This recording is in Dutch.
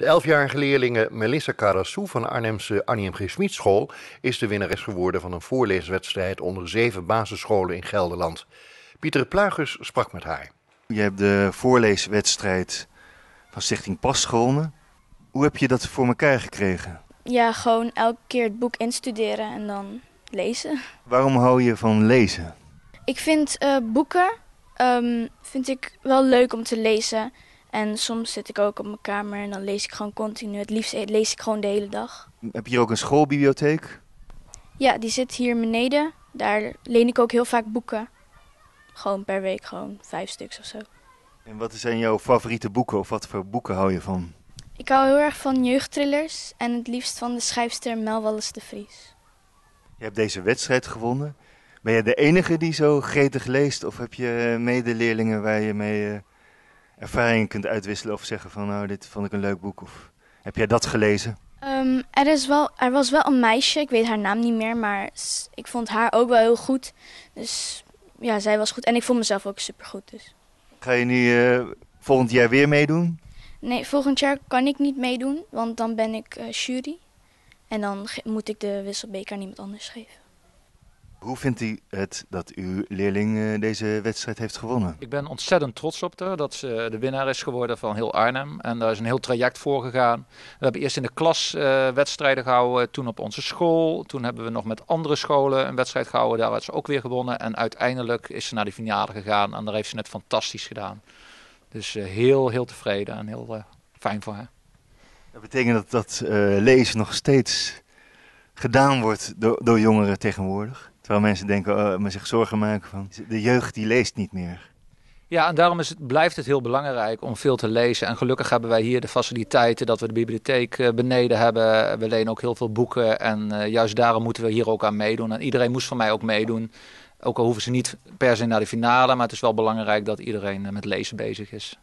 De elfjarige leerlinge Melissa Karasou van de Arnhemse Annie M. is de winnares geworden van een voorleeswedstrijd onder zeven basisscholen in Gelderland. Pieter Plagers sprak met haar. Je hebt de voorleeswedstrijd van Stichting Pas Hoe heb je dat voor elkaar gekregen? Ja, gewoon elke keer het boek instuderen en dan lezen. Waarom hou je van lezen? Ik vind eh, boeken ehm, vind ik wel leuk om te lezen. En soms zit ik ook op mijn kamer en dan lees ik gewoon continu. Het liefst lees ik gewoon de hele dag. Heb je hier ook een schoolbibliotheek? Ja, die zit hier beneden. Daar leen ik ook heel vaak boeken. Gewoon per week, gewoon vijf stuks of zo. En wat zijn jouw favoriete boeken of wat voor boeken hou je van? Ik hou heel erg van jeugdthrillers en het liefst van de schrijfster Mel de Vries. Je hebt deze wedstrijd gewonnen. Ben je de enige die zo gretig leest of heb je medeleerlingen waar je mee eh, ervaringen kunt uitwisselen of zeggen van nou, dit vond ik een leuk boek. Of heb jij dat gelezen? Ehm, er, is wel, er was wel een meisje, ik weet haar naam niet meer, maar ik vond haar ook wel heel goed. Dus ja, zij was goed en ik vond mezelf ook supergoed. Dus. Ga je nu eh, volgend jaar weer meedoen? Nee, volgend jaar kan ik niet meedoen, want dan ben ik eh, jury. En dan moet ik de wisselbeker aan iemand anders geven. Hoe vindt u het dat uw leerling eh, deze wedstrijd heeft gewonnen? Ik ben ontzettend trots op haar dat ze eh, de winnaar is geworden van heel Arnhem. En daar is een heel traject voor gegaan. We hebben eerst in de klas eh, wedstrijden gehouden, toen op onze school. Toen hebben we nog met andere scholen een wedstrijd gehouden. Daar werd ze ook weer gewonnen. En uiteindelijk is ze naar de finale gegaan en daar heeft ze het fantastisch gedaan. Dus heel, heel tevreden en heel fijn voor haar. Dat betekent dat, dat uh, lezen nog steeds gedaan wordt door, door jongeren tegenwoordig. Terwijl mensen denken, uh, zich zorgen maken van de jeugd die leest niet meer. Ja, en daarom is het, blijft het heel belangrijk om veel te lezen. En gelukkig hebben wij hier de faciliteiten dat we de bibliotheek eh, beneden hebben. We lenen ook heel veel boeken. En eh, juist daarom moeten we hier ook aan meedoen. En iedereen moest van mij ook meedoen. Ook al hoeven ze niet per se naar de finale, maar het is wel belangrijk dat iedereen met lezen bezig is.